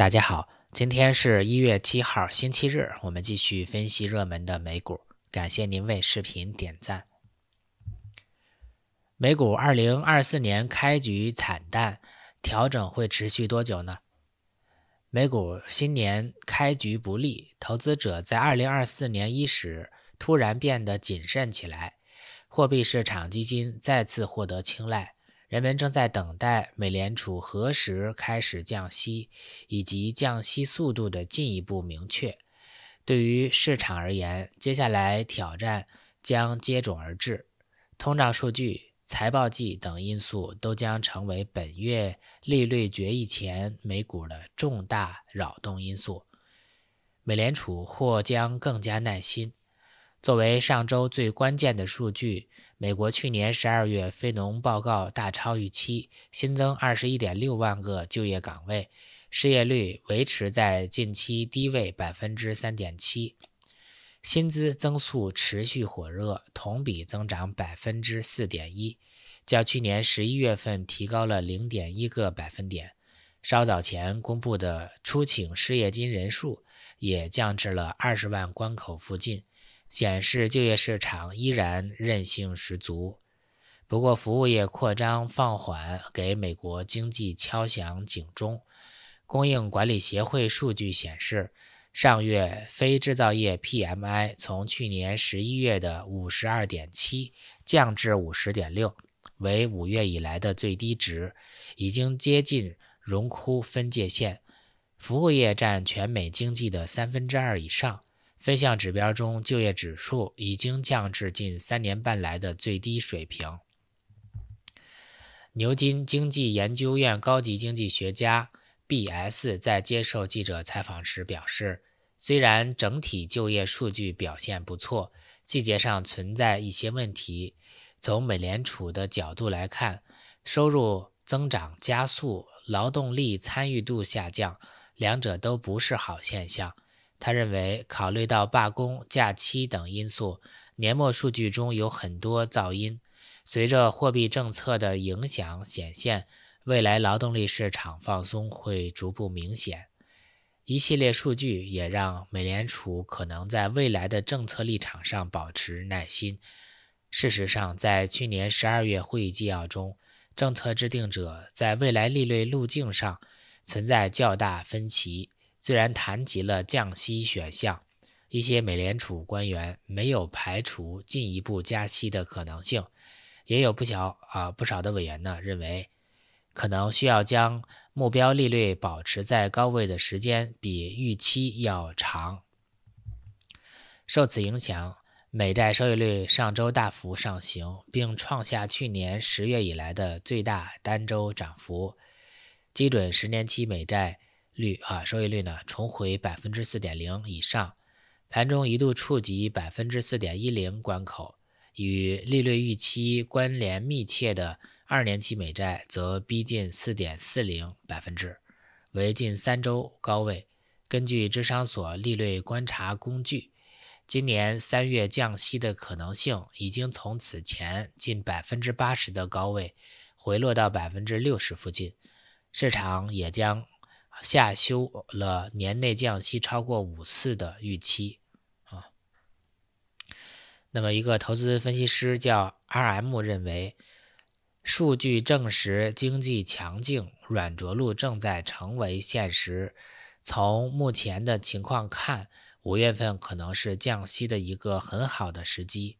大家好，今天是一月七号，星期日。我们继续分析热门的美股。感谢您为视频点赞。美股二零二四年开局惨淡，调整会持续多久呢？美股新年开局不利，投资者在二零二四年伊始突然变得谨慎起来，货币市场基金再次获得青睐。人们正在等待美联储何时开始降息，以及降息速度的进一步明确。对于市场而言，接下来挑战将接踵而至。通胀数据、财报季等因素都将成为本月利率决议前美股的重大扰动因素。美联储或将更加耐心。作为上周最关键的数据。美国去年十二月非农报告大超预期，新增二十一点六万个就业岗位，失业率维持在近期低位百分之三点七，薪资增速持续火热，同比增长百分之四点一，较去年十一月份提高了零点一个百分点。稍早前公布的出请失业金人数也降至了二十万关口附近。显示就业市场依然韧性十足，不过服务业扩张放缓给美国经济敲响警钟。供应管理协会数据显示，上月非制造业 PMI 从去年十一月的五十二点七降至五十点六，为五月以来的最低值，已经接近荣枯分界线。服务业占全美经济的三分之二以上。分项指标中，就业指数已经降至近三年半来的最低水平。牛津经济研究院高级经济学家 B.S 在接受记者采访时表示，虽然整体就业数据表现不错，细节上存在一些问题。从美联储的角度来看，收入增长加速、劳动力参与度下降，两者都不是好现象。他认为，考虑到罢工、假期等因素，年末数据中有很多噪音。随着货币政策的影响显现，未来劳动力市场放松会逐步明显。一系列数据也让美联储可能在未来的政策立场上保持耐心。事实上，在去年十二月会议纪要中，政策制定者在未来利率路径上存在较大分歧。虽然谈及了降息选项，一些美联储官员没有排除进一步加息的可能性，也有不小啊不少的委员呢认为，可能需要将目标利率保持在高位的时间比预期要长。受此影响，美债收益率上周大幅上行，并创下去年十月以来的最大单周涨幅，基准十年期美债。率啊，收益率呢重回百分之四点零以上，盘中一度触及百分之四点一零关口，与利率预期关联密切的二年期美债则逼近四点四零百分之，为近三周高位。根据智商所利率观察工具，今年三月降息的可能性已经从此前近百分之八十的高位回落到百分之六十附近，市场也将。下修了年内降息超过五次的预期，啊，那么一个投资分析师叫 R.M 认为，数据证实经济强劲，软着陆正在成为现实。从目前的情况看，五月份可能是降息的一个很好的时机。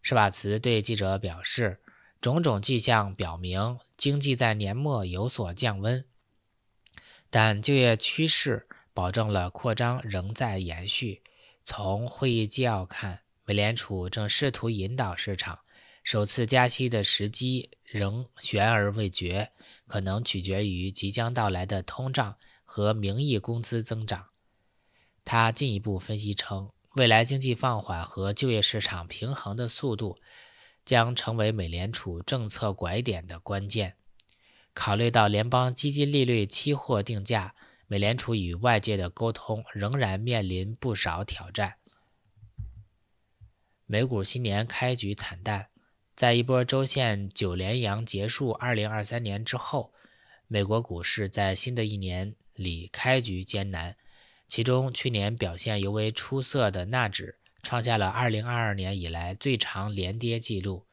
施瓦茨对记者表示，种种迹象表明，经济在年末有所降温。但就业趋势保证了扩张仍在延续。从会议纪要看，美联储正试图引导市场，首次加息的时机仍悬而未决，可能取决于即将到来的通胀和名义工资增长。他进一步分析称，未来经济放缓和就业市场平衡的速度，将成为美联储政策拐点的关键。考虑到联邦基金利率期货定价，美联储与外界的沟通仍然面临不少挑战。美股新年开局惨淡，在一波周线九连阳结束二零二三年之后，美国股市在新的一年里开局艰难，其中去年表现尤为出色的纳指创下了二零二二年以来最长连跌记录。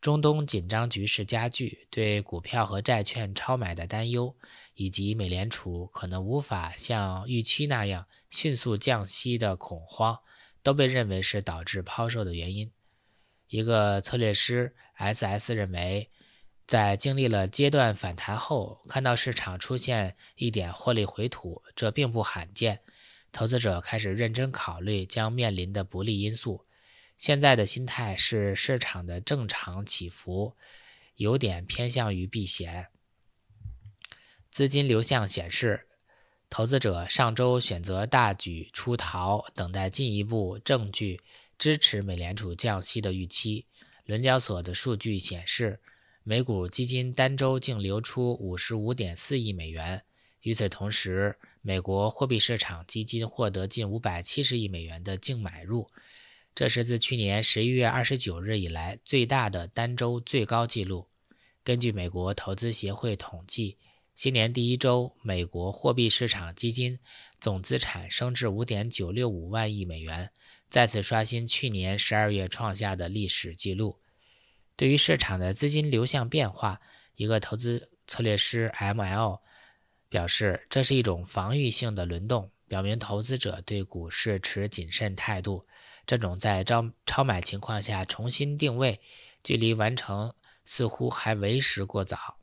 中东紧张局势加剧，对股票和债券超买的担忧，以及美联储可能无法像预期那样迅速降息的恐慌，都被认为是导致抛售的原因。一个策略师 S.S 认为，在经历了阶段反弹后，看到市场出现一点获利回吐，这并不罕见。投资者开始认真考虑将面临的不利因素。现在的心态是市场的正常起伏，有点偏向于避险。资金流向显示，投资者上周选择大举出逃，等待进一步证据支持美联储降息的预期。伦交所的数据显示，美股基金单周净流出五十五点四亿美元。与此同时，美国货币市场基金获得近五百七十亿美元的净买入。这是自去年十一月二十九日以来最大的单周最高纪录。根据美国投资协会统计，新年第一周，美国货币市场基金总资产升至五点九六五万亿美元，再次刷新去年十二月创下的历史纪录。对于市场的资金流向变化，一个投资策略师 M.L. 表示：“这是一种防御性的轮动，表明投资者对股市持谨慎态度。”这种在超超买情况下重新定位，距离完成似乎还为时过早。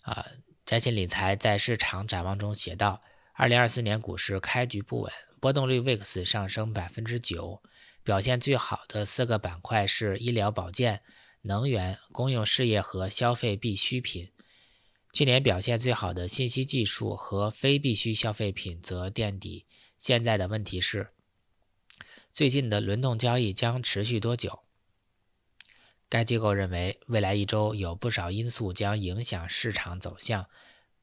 啊，嘉信理财在市场展望中写道：“二零二四年股市开局不稳，波动率 VIX 上升百分之九。表现最好的四个板块是医疗保健、能源、公用事业和消费必需品。去年表现最好的信息技术和非必需消费品则垫底。现在的问题是。”最近的轮动交易将持续多久？该机构认为，未来一周有不少因素将影响市场走向，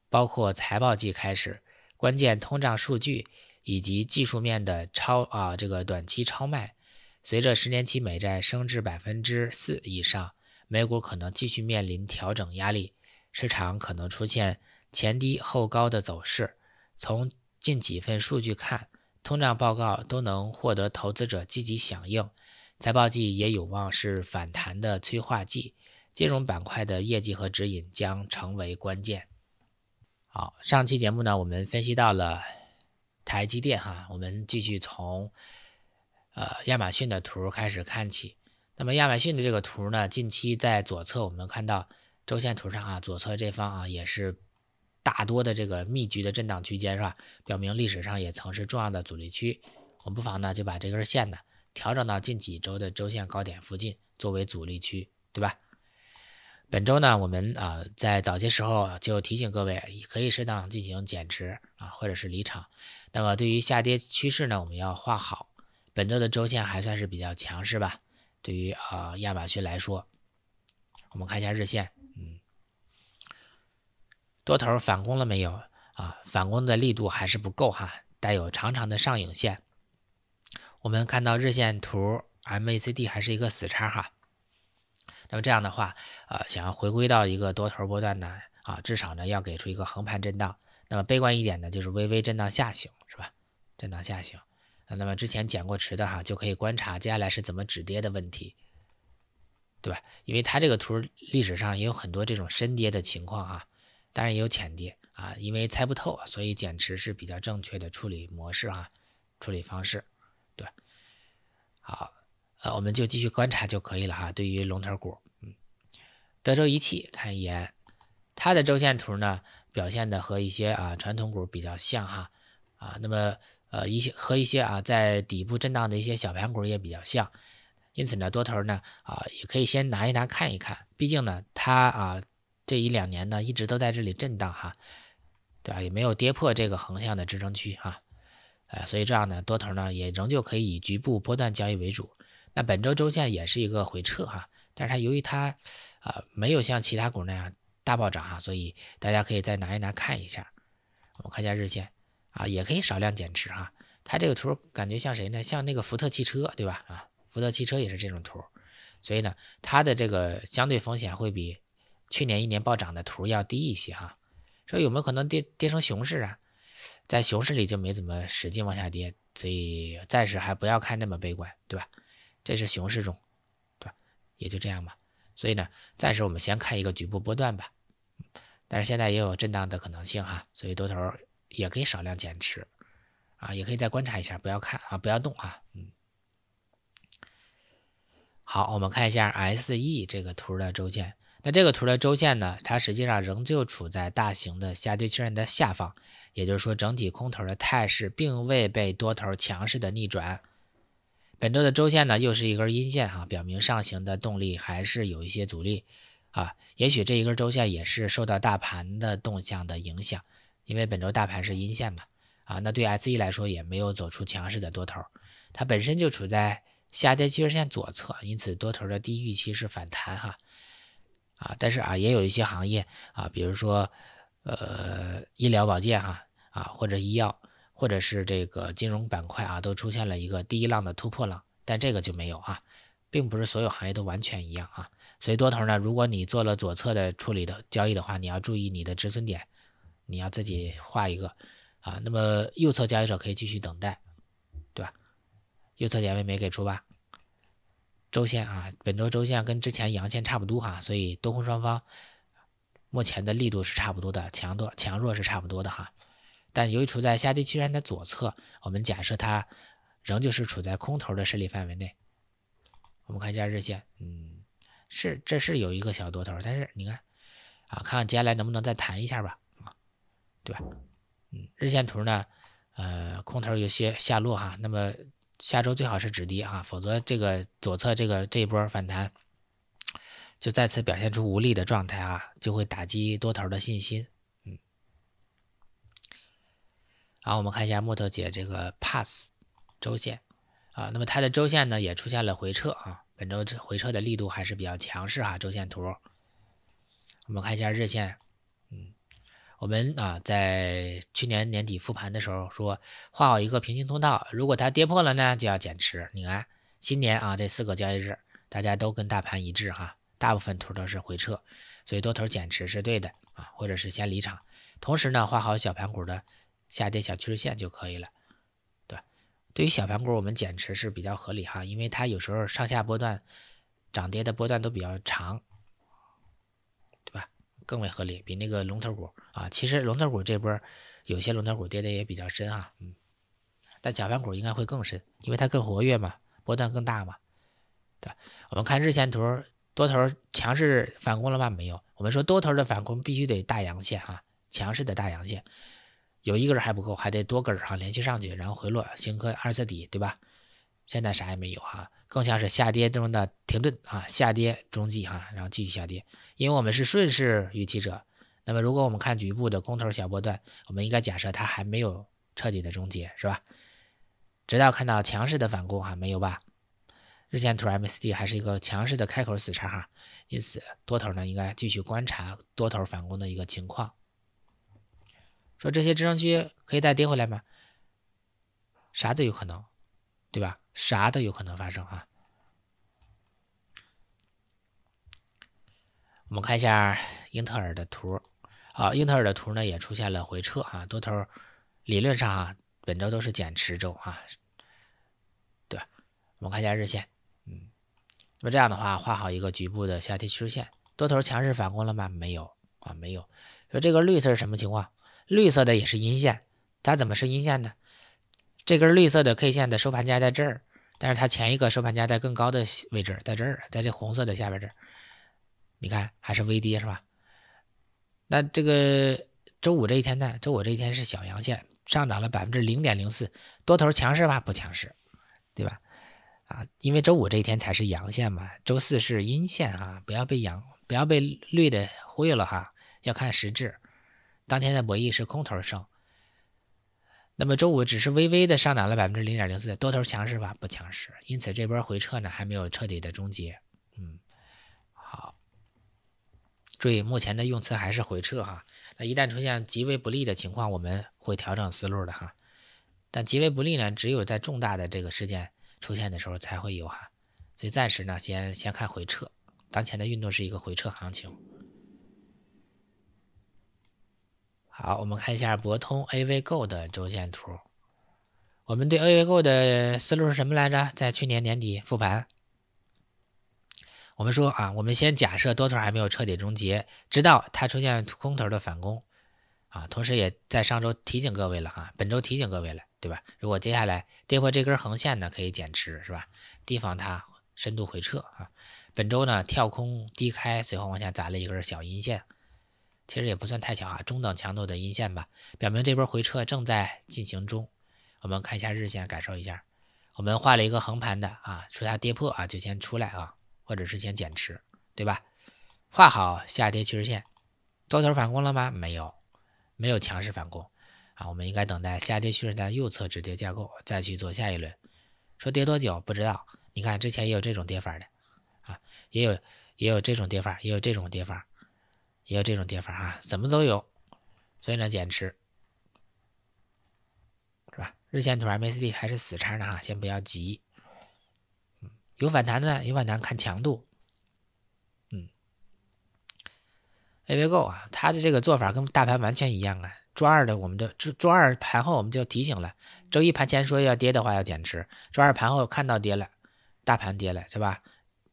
包括财报季开始、关键通胀数据以及技术面的超啊这个短期超卖。随着十年期美债升至百分之四以上，美股可能继续面临调整压力，市场可能出现前低后高的走势。从近几份数据看。通胀报告都能获得投资者积极响应，财报季也有望是反弹的催化剂，金融板块的业绩和指引将成为关键。好，上期节目呢，我们分析到了台积电哈，我们继续从呃亚马逊的图开始看起。那么亚马逊的这个图呢，近期在左侧我们看到周线图上啊，左侧这方啊也是。大多的这个密集的震荡区间是吧？表明历史上也曾是重要的阻力区，我们不妨呢就把这根线呢调整到近几周的周线高点附近作为阻力区，对吧？本周呢，我们啊在早些时候就提醒各位可以适当进行减持啊或者是离场。那么对于下跌趋势呢，我们要画好。本周的周线还算是比较强势吧？对于啊亚马逊来说，我们看一下日线。多头反攻了没有啊？反攻的力度还是不够哈，带有长长的上影线。我们看到日线图 MACD 还是一个死叉哈。那么这样的话，呃，想要回归到一个多头波段呢，啊，至少呢要给出一个横盘震荡。那么悲观一点呢，就是微微震荡下行，是吧？震荡下行。那么之前减过持的哈，就可以观察接下来是怎么止跌的问题，对吧？因为它这个图历史上也有很多这种深跌的情况啊。当然也有潜跌啊，因为猜不透，所以减持是比较正确的处理模式哈，处理方式，对，好，呃，我们就继续观察就可以了哈。对于龙头股，嗯，德州仪器看一眼，它的周线图呢表现的和一些啊传统股比较像哈，啊，那么呃一些和一些啊在底部震荡的一些小盘股也比较像，因此呢多头呢啊也可以先拿一拿看一看，毕竟呢它啊。这一两年呢，一直都在这里震荡哈，对吧？也没有跌破这个横向的支撑区哈，啊，所以这样呢，多头呢也仍旧可以以局部波段交易为主。那本周周线也是一个回撤哈，但是它由于它啊没有像其他股那样大暴涨哈，所以大家可以再拿一拿看一下。我看一下日线啊，也可以少量减持哈。它这个图感觉像谁呢？像那个福特汽车对吧？啊，福特汽车也是这种图，所以呢，它的这个相对风险会比。去年一年暴涨的图要低一些哈，说有没有可能跌跌成熊市啊？在熊市里就没怎么使劲往下跌，所以暂时还不要看那么悲观，对吧？这是熊市中，对吧？也就这样吧。所以呢，暂时我们先看一个局部波段吧。但是现在也有震荡的可能性哈，所以多头也可以少量减持啊，也可以再观察一下，不要看啊，不要动啊。嗯，好，我们看一下 S E 这个图的周线。那这个图的周线呢，它实际上仍旧处在大型的下跌趋势线的下方，也就是说，整体空头的态势并未被多头强势的逆转。本周的周线呢，又是一根阴线哈，表明上行的动力还是有一些阻力啊。也许这一根周线也是受到大盘的动向的影响，因为本周大盘是阴线嘛啊。那对 S E 来说也没有走出强势的多头，它本身就处在下跌趋势线左侧，因此多头的低预期是反弹哈。啊，但是啊，也有一些行业啊，比如说，呃，医疗保健哈，啊，或者医药，或者是这个金融板块啊，都出现了一个第一浪的突破浪，但这个就没有啊，并不是所有行业都完全一样啊。所以多头呢，如果你做了左侧的处理的交易的话，你要注意你的止损点，你要自己画一个啊。那么右侧交易者可以继续等待，对吧？右侧点位没给出吧？周线啊，本周周线跟之前阳线差不多哈，所以多空双方目前的力度是差不多的，强多强弱是差不多的哈。但由于处在下跌趋势线的左侧，我们假设它仍旧是处在空头的势力范围内。我们看一下日线，嗯，是这是有一个小多头，但是你看啊，看看接下来能不能再弹一下吧，啊，对吧？嗯，日线图呢，呃，空头有些下落哈，那么。下周最好是止跌啊，否则这个左侧这个这一波反弹就再次表现出无力的状态啊，就会打击多头的信心。嗯，好，我们看一下木头姐这个 PASS 周线啊，那么它的周线呢也出现了回撤啊，本周回撤的力度还是比较强势哈。周线图，我们看一下日线。我们啊，在去年年底复盘的时候说，画好一个平行通道，如果它跌破了呢，就要减持。你看，新年啊这四个交易日，大家都跟大盘一致哈，大部分图都是回撤，所以多头减持是对的啊，或者是先离场。同时呢，画好小盘股的下跌小趋势线就可以了。对，对于小盘股，我们减持是比较合理哈，因为它有时候上下波段涨跌的波段都比较长。更为合理，比那个龙头股啊，其实龙头股这波有些龙头股跌的也比较深啊，嗯，但小盘股应该会更深，因为它更活跃嘛，波段更大嘛，对吧？我们看日线图，多头强势反攻了吗？没有。我们说多头的反攻必须得大阳线啊，强势的大阳线，有一根还不够，还得多根儿哈，连续上去，然后回落形成二次底，对吧？现在啥也没有哈。更像是下跌中的停顿啊，下跌中继哈，然后继续下跌，因为我们是顺势预期者。那么，如果我们看局部的空头小波段，我们应该假设它还没有彻底的终结，是吧？直到看到强势的反攻哈，没有吧？日线图 M4D 还是一个强势的开口死叉哈，因此多头呢应该继续观察多头反攻的一个情况。说这些支撑区可以再跌回来吗？啥都有可能。对吧？啥都有可能发生啊！我们看一下英特尔的图啊，英特尔的图呢也出现了回撤啊，多头理论上啊，本周都是减持周啊。对，我们看一下日线，嗯，那么这样的话画好一个局部的下跌趋势线，多头强势反攻了吗？没有啊，没有。说这个绿色是什么情况？绿色的也是阴线，它怎么是阴线呢？这根绿色的 K 线的收盘价在这儿，但是它前一个收盘价在更高的位置，在这儿，在这红色的下边这儿。你看还是微跌是吧？那这个周五这一天呢？周五这一天是小阳线，上涨了百分之零点零四，多头强势吧？不强势，对吧？啊，因为周五这一天才是阳线嘛，周四是阴线啊！不要被阳，不要被绿的忽悠了哈，要看实质。当天的博弈是空头胜。那么周五只是微微的上涨了百分之零点零四，多头强势吧？不强势，因此这波回撤呢还没有彻底的终结。嗯，好，注意目前的用词还是回撤哈。那一旦出现极为不利的情况，我们会调整思路的哈。但极为不利呢，只有在重大的这个事件出现的时候才会有哈。所以暂时呢，先先看回撤，当前的运动是一个回撤行情。好，我们看一下博通 A V o 的周线图。我们对 A V o 的思路是什么来着？在去年年底复盘，我们说啊，我们先假设多头还没有彻底终结，直到它出现空头的反攻啊。同时也在上周提醒各位了哈，本周提醒各位了，对吧？如果接下来跌破这根横线呢，可以减持是吧？提防它深度回撤啊。本周呢，跳空低开，随后往下砸了一根小阴线。其实也不算太强啊，中等强度的阴线吧，表明这波回撤正在进行中。我们看一下日线，感受一下。我们画了一个横盘的啊，说它跌破啊，就先出来啊，或者是先减持，对吧？画好下跌趋势线，多头反攻了吗？没有，没有强势反攻啊。我们应该等待下跌趋势线右侧止跌架构，再去做下一轮。说跌多久不知道，你看之前也有这种跌法的啊，也有也有这种跌法，也有这种跌法。也有这种跌法啊，怎么都有，所以呢减持，是吧？日线图 MACD 还是死叉的哈，先不要急，嗯，有反弹的有反弹看强度，嗯，A o 啊，它的这个做法跟大盘完全一样啊。周二的我们的，周周二盘后我们就提醒了，周一盘前说要跌的话要减持，周二盘后看到跌了，大盘跌了是吧？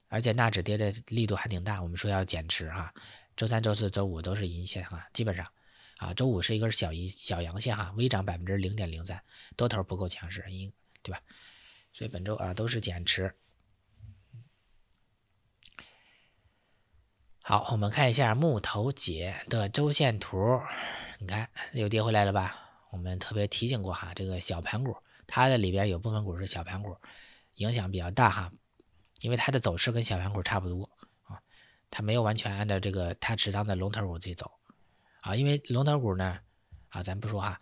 而且纳指跌的力度还挺大，我们说要减持哈。周三、周四、周五都是阴线啊，基本上，啊，周五是一根小阴小阳线哈，微涨百分之零点零三，多头不够强势，阴，对吧？所以本周啊都是减持。好，我们看一下木头姐的周线图，你看又跌回来了吧？我们特别提醒过哈，这个小盘股它的里边有部分股是小盘股，影响比较大哈，因为它的走势跟小盘股差不多。它没有完全按照这个它持仓的龙头股去走，啊，因为龙头股呢，啊，咱不说哈，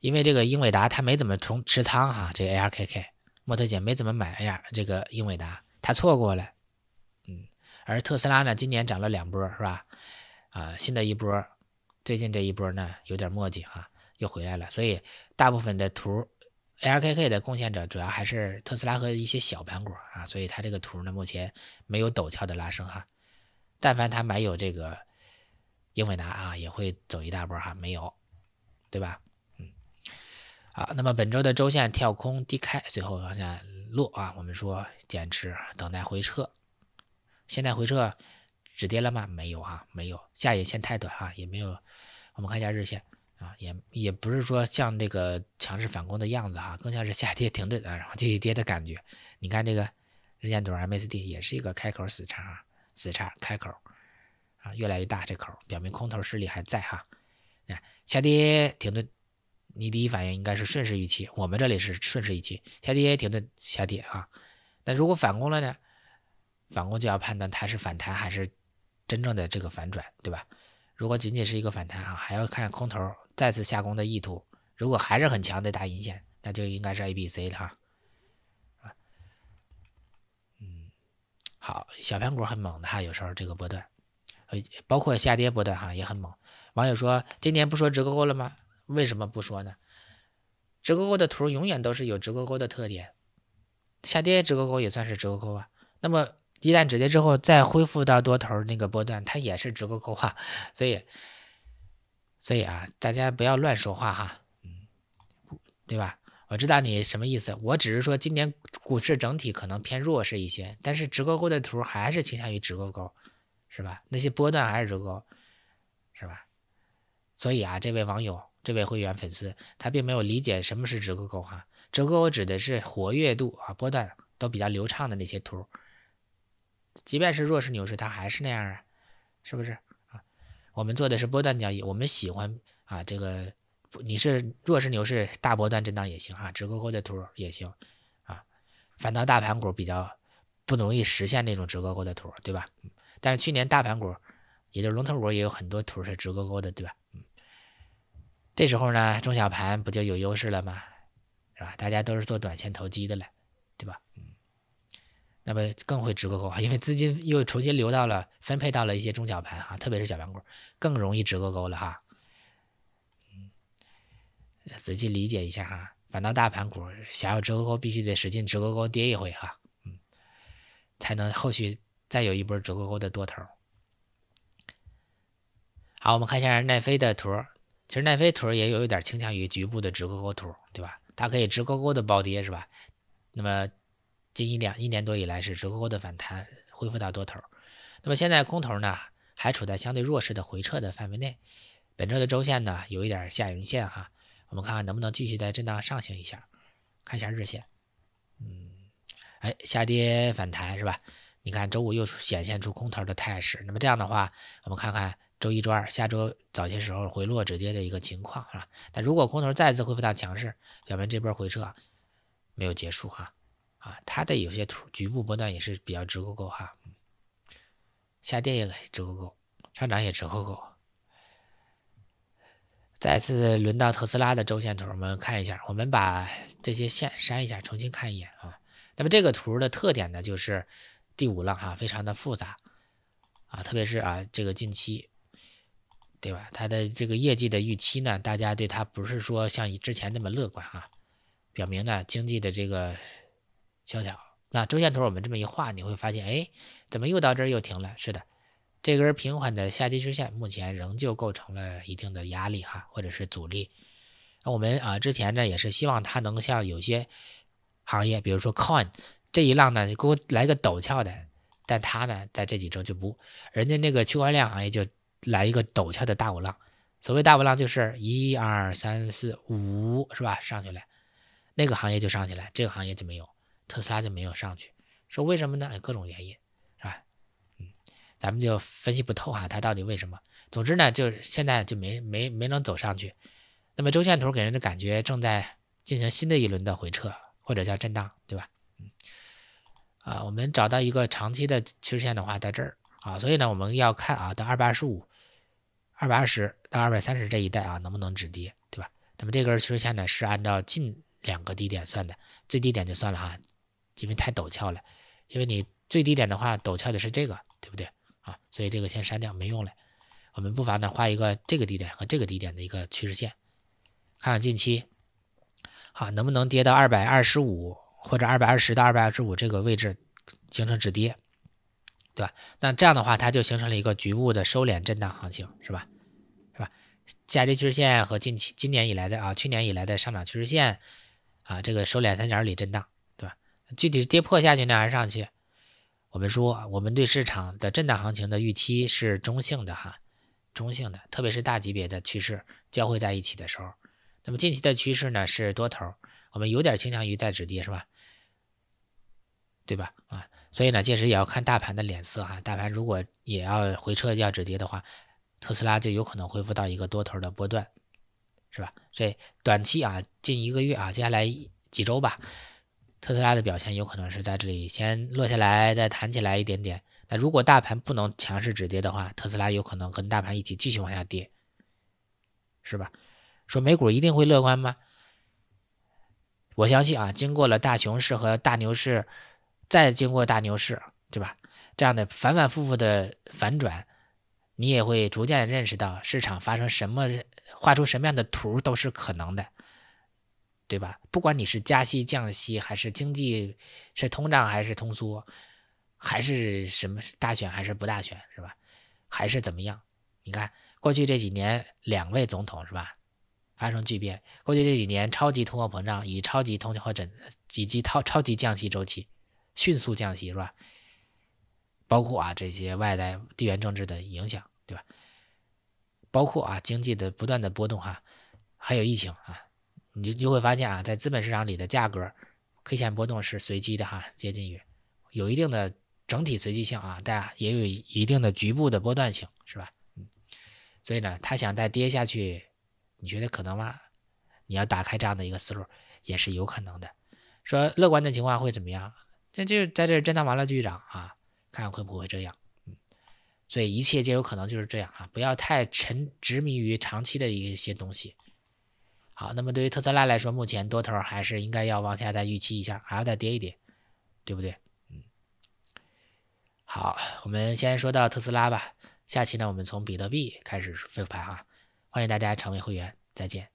因为这个英伟达它没怎么从持仓哈，这 ARKK 莫特姐没怎么买呀，这个英伟达它错过了，嗯，而特斯拉呢，今年涨了两波是吧？啊，新的一波，最近这一波呢有点墨迹啊，又回来了，所以大部分的图 ARKK 的贡献者主要还是特斯拉和一些小盘股啊，所以它这个图呢目前没有陡峭的拉升哈。但凡他买有这个英伟达啊，也会走一大波哈，没有，对吧？嗯，好，那么本周的周线跳空低开，最后往下落啊，我们说减持，等待回撤。现在回撤止跌了吗？没有哈，没有，下影线太短哈，也没有。我们看一下日线啊，也也不是说像这个强势反攻的样子哈，更像是下跌停顿，然后继续跌的感觉。你看这个日线图 M S D 也是一个开口死叉。子叉开口啊，越来越大，这口表明空头势力还在哈。那下跌停顿，你第一反应应该是顺势预期。我们这里是顺势预期，下跌停顿下跌啊。那如果反攻了呢？反攻就要判断它是反弹还是真正的这个反转，对吧？如果仅仅是一个反弹哈，还要看空头再次下攻的意图。如果还是很强的大阴线，那就应该是 A、B、C 了哈。好，小盘股很猛的哈，有时候这个波段，呃，包括下跌波段哈也很猛。网友说，今年不说直勾勾了吗？为什么不说呢？直勾勾的图永远都是有直勾勾的特点，下跌直勾勾也算是直勾勾啊。那么一旦止跌之后，再恢复到多头那个波段，它也是直勾勾哈，所以，所以啊，大家不要乱说话哈，嗯，对吧？我知道你什么意思，我只是说今年股市整体可能偏弱势一些，但是直勾勾的图还是倾向于直勾勾，是吧？那些波段还是直勾，是吧？所以啊，这位网友，这位会员粉丝，他并没有理解什么是直勾勾哈，直勾勾指的是活跃度啊，波段都比较流畅的那些图，即便是弱势牛市，它还是那样啊，是不是啊？我们做的是波段交易，我们喜欢啊这个。你是弱势牛市，大波段震荡也行哈，直勾勾的图也行，啊，反倒大盘股比较不容易实现那种直勾勾的图，对吧？但是去年大盘股，也就是龙头股，也有很多图是直勾勾的，对吧？这时候呢，中小盘不就有优势了吗？是吧？大家都是做短线投机的了，对吧？嗯，那么更会直勾勾，因为资金又重新流到了，分配到了一些中小盘啊，特别是小盘股，更容易直勾勾了哈。仔细理解一下哈，反倒大盘股想要直勾勾，必须得使劲直勾勾跌一回哈，嗯，才能后续再有一波直勾勾的多头。好，我们看一下奈飞的图，其实奈飞图也有一点倾向于局部的直勾勾图，对吧？它可以直勾勾的暴跌是吧？那么近一两一年多以来是直勾勾的反弹，恢复到多头。那么现在空头呢，还处在相对弱势的回撤的范围内，本周的周线呢有一点下影线哈。我们看看能不能继续在震荡上行一下，看一下日线，嗯，哎，下跌反弹是吧？你看周五又显现出空头的态势，那么这样的话，我们看看周一、周二、下周早些时候回落止跌的一个情况啊。但如果空头再次恢复到强势，表明这波回撤没有结束哈，啊，它的有些图局部波段也是比较直勾勾哈，下跌也直勾勾，上涨也直勾勾。再次轮到特斯拉的周线图，我们看一下。我们把这些线删一下，重新看一眼啊。那么这个图的特点呢，就是第五浪啊，非常的复杂啊。特别是啊，这个近期，对吧？它的这个业绩的预期呢，大家对它不是说像之前那么乐观啊，表明呢经济的这个萧条。那周线图我们这么一画，你会发现，哎，怎么又到这儿又停了？是的。这根平缓的下跌趋势线目前仍旧构成了一定的压力哈，或者是阻力。那我们啊之前呢也是希望它能像有些行业，比如说 Coin 这一浪呢给我来个陡峭的，但它呢在这几周就不，人家那个区块链行业就来一个陡峭的大五浪，所谓大五浪就是一二三四五是吧上去了，那个行业就上去了，这个行业就没有，特斯拉就没有上去，说为什么呢？有各种原因。咱们就分析不透哈，它到底为什么？总之呢，就现在就没没没能走上去。那么周线图给人的感觉正在进行新的一轮的回撤或者叫震荡，对吧？嗯，啊，我们找到一个长期的趋势线的话，在这儿啊，所以呢，我们要看啊，到二百二十五、二百二十到二百三十这一带啊，能不能止跌，对吧？那么这根趋势线呢，是按照近两个低点算的，最低点就算了哈，因为太陡峭了，因为你最低点的话陡峭的是这个，对不对？啊，所以这个先删掉没用了。我们不妨呢画一个这个低点和这个低点的一个趋势线，看看近期好能不能跌到二百二十五或者二百二十到二百二十五这个位置形成止跌，对吧？那这样的话，它就形成了一个局部的收敛震荡行情，是吧？是吧？下跌趋势线和近期今年以来的啊，去年以来的上涨趋势线啊，这个收敛三角里震荡，对吧？具体跌破下去呢还是上去？我们说，我们对市场的震荡行情的预期是中性的哈，中性的，特别是大级别的趋势交汇在一起的时候，那么近期的趋势呢是多头，我们有点倾向于在止跌，是吧？对吧？啊，所以呢，届时也要看大盘的脸色哈，大盘如果也要回撤要止跌的话，特斯拉就有可能恢复到一个多头的波段，是吧？所以短期啊，近一个月啊，接下来几周吧。特斯拉的表现有可能是在这里先落下来，再弹起来一点点。那如果大盘不能强势止跌的话，特斯拉有可能跟大盘一起继续往下跌，是吧？说美股一定会乐观吗？我相信啊，经过了大熊市和大牛市，再经过大牛市，对吧？这样的反反复复的反转，你也会逐渐认识到市场发生什么，画出什么样的图都是可能的。对吧？不管你是加息、降息，还是经济是通胀还是通缩，还是什么？是大选还是不大选，是吧？还是怎么样？你看，过去这几年两位总统是吧，发生巨变。过去这几年超级通货膨胀与超级通货整以及超超级降息周期，迅速降息是吧？包括啊这些外在地缘政治的影响，对吧？包括啊经济的不断的波动哈，还有疫情啊。你就就会发现啊，在资本市场里的价格，K 线波动是随机的哈，接近于有一定的整体随机性啊，但也有一定的局部的波段性，是吧？嗯，所以呢，它想再跌下去，你觉得可能吗？你要打开这样的一个思路，也是有可能的。说乐观的情况会怎么样？那就在这震荡完了继续涨啊，看会不会这样。嗯，所以一切皆有可能，就是这样啊，不要太沉执迷于长期的一些东西。好，那么对于特斯拉来说，目前多头还是应该要往下再预期一下，还要再跌一跌，对不对？嗯，好，我们先说到特斯拉吧。下期呢，我们从比特币开始复盘啊，欢迎大家成为会员，再见。